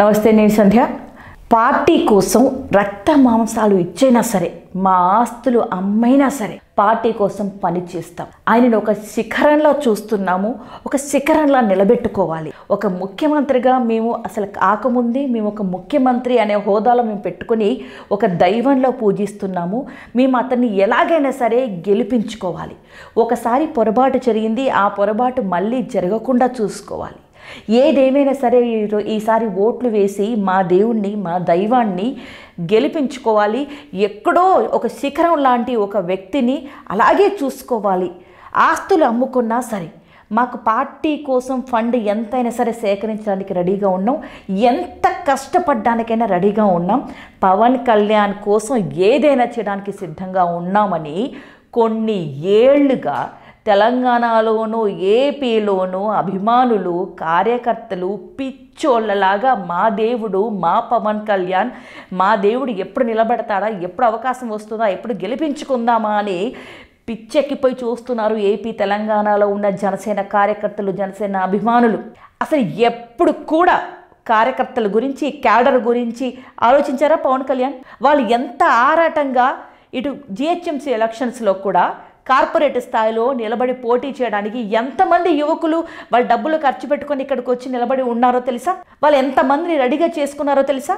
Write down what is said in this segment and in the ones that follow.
నమస్తే నేను సంధ్య పార్టీ కోసం రక్త మాంసాలు ఇచ్చైనా సరే మా ఆస్తులు అమ్మైనా సరే పార్టీ కోసం పని చేస్తాం ఆయనను ఒక శిఖరంలా చూస్తున్నాము ఒక శిఖరంలా నిలబెట్టుకోవాలి ఒక ముఖ్యమంత్రిగా మేము అసలు కాకముందే మేము ఒక ముఖ్యమంత్రి అనే హోదాలో మేము పెట్టుకొని ఒక దైవంలో పూజిస్తున్నాము మేము అతన్ని ఎలాగైనా సరే గెలిపించుకోవాలి ఒకసారి పొరపాటు జరిగింది ఆ పొరపాటు మళ్ళీ జరగకుండా చూసుకోవాలి ఏదేమైనా సరే ఈసారి ఓట్లు వేసి మా దేవుణ్ణి మా దైవాన్ని గెలిపించుకోవాలి ఎక్కడో ఒక శిఖరం లాంటి ఒక వ్యక్తిని అలాగే చూసుకోవాలి ఆస్తులు అమ్ముకున్నా సరే మాకు పార్టీ కోసం ఫండ్ ఎంతైనా సరే సేకరించడానికి రెడీగా ఉన్నాం ఎంత కష్టపడ్డానికైనా రెడీగా ఉన్నాం పవన్ కళ్యాణ్ కోసం ఏదైనా చేయడానికి సిద్ధంగా ఉన్నామని కొన్ని ఏళ్ళుగా తెలంగాణలోనూ ఏపీలోనూ అభిమానులు కార్యకర్తలు పిచ్చోళ్ళలాగా మా దేవుడు మా పవన్ కళ్యాణ్ మా దేవుడు ఎప్పుడు నిలబెడతాడా ఎప్పుడు అవకాశం వస్తుందా ఎప్పుడు గెలిపించుకుందామా అని పిచ్చెక్కిపోయి చూస్తున్నారు ఏపీ తెలంగాణలో ఉన్న జనసేన కార్యకర్తలు జనసేన అభిమానులు అసలు ఎప్పుడు కూడా కార్యకర్తల గురించి క్యాడర్ గురించి ఆలోచించారా పవన్ కళ్యాణ్ వాళ్ళు ఎంత ఆరాటంగా ఇటు జిహెచ్ఎంసీ ఎలక్షన్స్లో కూడా కార్పొరేట్ స్థాయిలో నిలబడి పోటీ చేయడానికి ఎంతమంది యువకులు వాళ్ళ డబ్బులు ఖర్చు పెట్టుకొని ఇక్కడికి వచ్చి నిలబడి ఉన్నారో తెలుసా వాళ్ళు ఎంతమందిని రెడీగా చేసుకున్నారో తెలుసా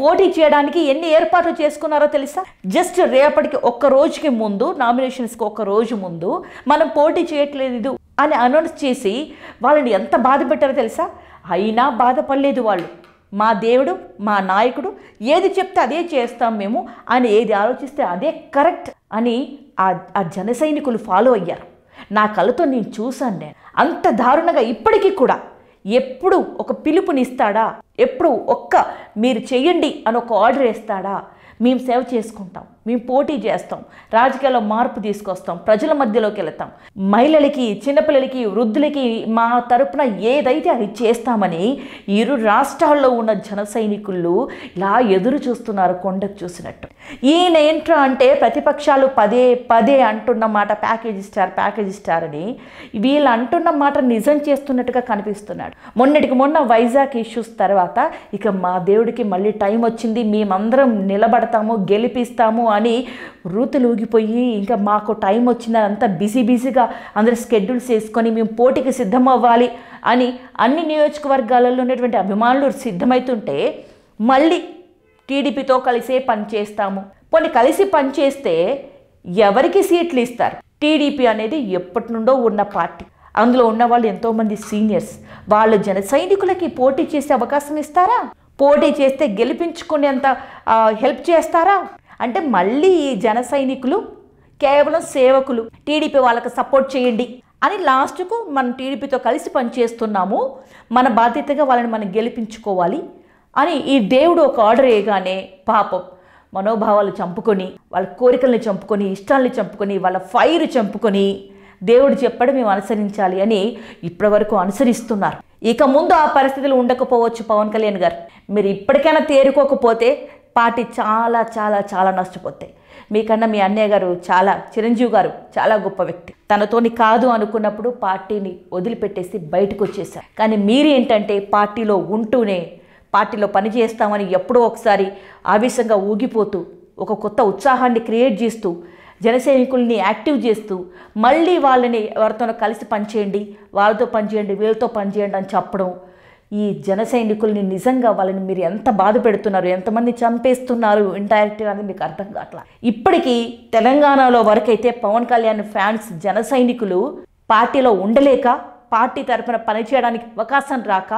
పోటీ చేయడానికి ఎన్ని ఏర్పాట్లు చేసుకున్నారో తెలుసా జస్ట్ రేపటికి ఒక్క రోజుకి ముందు నామినేషన్స్కి ఒక్క రోజు ముందు మనం పోటీ చేయట్లేదు అని అనౌన్స్ చేసి వాళ్ళని ఎంత బాధ పెట్టారో తెలుసా అయినా బాధపడలేదు వాళ్ళు మా దేవుడు మా నాయకుడు ఏది చెప్తే అదే చేస్తాం మేము అని ఏది ఆలోచిస్తే అదే కరెక్ట్ అని ఆ ఆ జన సైనికులు ఫాలో అయ్యారు నా కళ్ళతో నేను చూశాను నేను అంత దారుణంగా ఇప్పటికీ కూడా ఎప్పుడు ఒక పిలుపునిస్తాడా ఎప్పుడు ఒక్క మీరు చెయ్యండి అని ఒక ఆర్డర్ వేస్తాడా మేము సేవ చేసుకుంటాం మేము పోటీ చేస్తాం రాజకీయాల్లో మార్పు తీసుకొస్తాం ప్రజల మధ్యలోకి వెళతాం మహిళలకి చిన్నపిల్లలకి వృద్ధులకి మా తరపున ఏదైతే అది చేస్తామని ఇరు రాష్ట్రాల్లో ఉన్న జన సైనికులు ఇలా ఎదురు చూస్తున్నారు కొండకు చూసినట్టు ఈయన ఏంట్రా అంటే ప్రతిపక్షాలు పదే పదే అంటున్న మాట ప్యాకేజ్ స్టార్ ప్యాకేజ్ స్టార్ అని వీళ్ళు అంటున్న మాట నిజం చేస్తున్నట్టుగా కనిపిస్తున్నాడు మొన్నటికి మొన్న వైజాగ్ ఇష్యూస్ తర్వాత ఇక మా దేవుడికి మళ్ళీ టైం వచ్చింది మేమందరం నిలబడ పోరాడతాము గెలిపిస్తాము అని ఊగిపోయి ఇంకా మాకు టైం వచ్చిందంతా అంతా బిజీ బిజీగా అందరూ షెడ్యూల్స్ వేసుకొని మేము పోటీకి సిద్ధం అవ్వాలి అని అన్ని నియోజకవర్గాలలో ఉన్నటువంటి అభిమానులు సిద్ధమవుతుంటే మళ్ళీ టీడీపీతో కలిసే పనిచేస్తాము పోనీ కలిసి పనిచేస్తే ఎవరికి సీట్లు ఇస్తారు టీడీపీ అనేది ఎప్పటి నుండో ఉన్న పార్టీ అందులో ఉన్న వాళ్ళు ఎంతోమంది సీనియర్స్ వాళ్ళు జన సైనికులకి పోటీ చేసే అవకాశం ఇస్తారా పోటీ చేస్తే గెలిపించుకునేంత హెల్ప్ చేస్తారా అంటే మళ్ళీ ఈ జన సైనికులు కేవలం సేవకులు టీడీపీ వాళ్ళకి సపోర్ట్ చేయండి అని లాస్ట్కు మనం టీడీపీతో కలిసి పనిచేస్తున్నాము మన బాధ్యతగా వాళ్ళని మనం గెలిపించుకోవాలి అని ఈ దేవుడు ఒక ఆర్డర్ వేయగానే పాపం మనోభావాలు చంపుకొని వాళ్ళ కోరికల్ని చంపుకొని ఇష్టాలని చంపుకొని వాళ్ళ ఫైర్ చంపుకొని దేవుడు చెప్పడం మేము అనుసరించాలి అని ఇప్పటివరకు అనుసరిస్తున్నారు ఇక ముందు ఆ పరిస్థితులు ఉండకపోవచ్చు పవన్ కళ్యాణ్ గారు మీరు ఇప్పటికైనా తేరుకోకపోతే పార్టీ చాలా చాలా చాలా నష్టపోతాయి మీకన్నా మీ అన్నయ్య గారు చాలా చిరంజీవి గారు చాలా గొప్ప వ్యక్తి తనతోని కాదు అనుకున్నప్పుడు పార్టీని వదిలిపెట్టేసి బయటకు వచ్చేసారు కానీ మీరు ఏంటంటే పార్టీలో ఉంటూనే పార్టీలో పని చేస్తామని ఎప్పుడో ఒకసారి ఆవేశంగా ఊగిపోతూ ఒక కొత్త ఉత్సాహాన్ని క్రియేట్ చేస్తూ జనసైనికుల్ని యాక్టివ్ చేస్తూ మళ్ళీ వాళ్ళని ఎవరితోనో కలిసి పనిచేయండి వాళ్ళతో పనిచేయండి వీళ్ళతో పనిచేయండి అని చెప్పడం ఈ జన సైనికుల్ని నిజంగా వాళ్ళని మీరు ఎంత బాధ పెడుతున్నారు ఎంతమంది చంపేస్తున్నారు ఇండైరెక్ట్గా అనేది మీకు అర్థం కావట్లా ఇప్పటికీ తెలంగాణలో వరకైతే పవన్ కళ్యాణ్ ఫ్యాన్స్ జన పార్టీలో ఉండలేక పార్టీ తరఫున పనిచేయడానికి అవకాశం రాక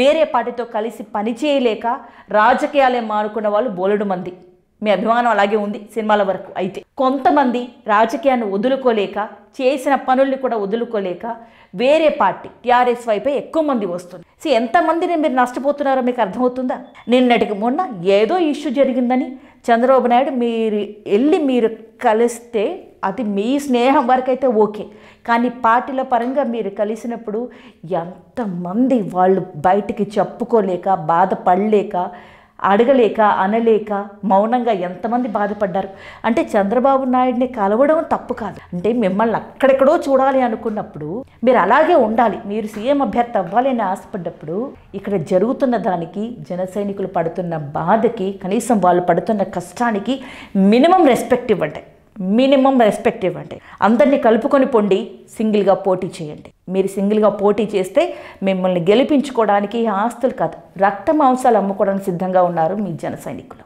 వేరే పార్టీతో కలిసి పనిచేయలేక రాజకీయాలే మానుకున్న వాళ్ళు బోలెడు మంది మీ అభిమానం అలాగే ఉంది సినిమాల వరకు అయితే కొంతమంది రాజకీయాన్ని వదులుకోలేక చేసిన పనుల్ని కూడా వదులుకోలేక వేరే పార్టీ టీఆర్ఎస్ వైపే ఎక్కువ మంది వస్తుంది సో ఎంతమందిని మీరు నష్టపోతున్నారో మీకు అర్థమవుతుందా నిన్నటికి మొన్న ఏదో ఇష్యూ జరిగిందని చంద్రబాబు నాయుడు మీరు వెళ్ళి మీరు కలిస్తే అది మీ స్నేహం వరకైతే ఓకే కానీ పార్టీల పరంగా మీరు కలిసినప్పుడు ఎంతమంది వాళ్ళు బయటికి చెప్పుకోలేక బాధపడలేక అడగలేక అనలేక మౌనంగా ఎంతమంది బాధపడ్డారు అంటే చంద్రబాబు నాయుడిని కలవడం తప్పు కాదు అంటే మిమ్మల్ని అక్కడెక్కడో చూడాలి అనుకున్నప్పుడు మీరు అలాగే ఉండాలి మీరు సీఎం అభ్యర్థి అవ్వాలి అని ఆశపడ్డప్పుడు ఇక్కడ జరుగుతున్న దానికి జన పడుతున్న బాధకి కనీసం వాళ్ళు పడుతున్న కష్టానికి మినిమం రెస్పెక్ట్ ఇవ్వండి మినిమం రెస్పెక్ట్ ఇవ్వండి అందరినీ కలుపుకొని పొండి సింగిల్గా పోటీ చేయండి మీరు సింగిల్గా పోటీ చేస్తే మిమ్మల్ని గెలిపించుకోవడానికి ఆస్తులు కాదు రక్త మాంసాలు అమ్ముకోవడానికి సిద్ధంగా ఉన్నారు మీ జన సైనికులు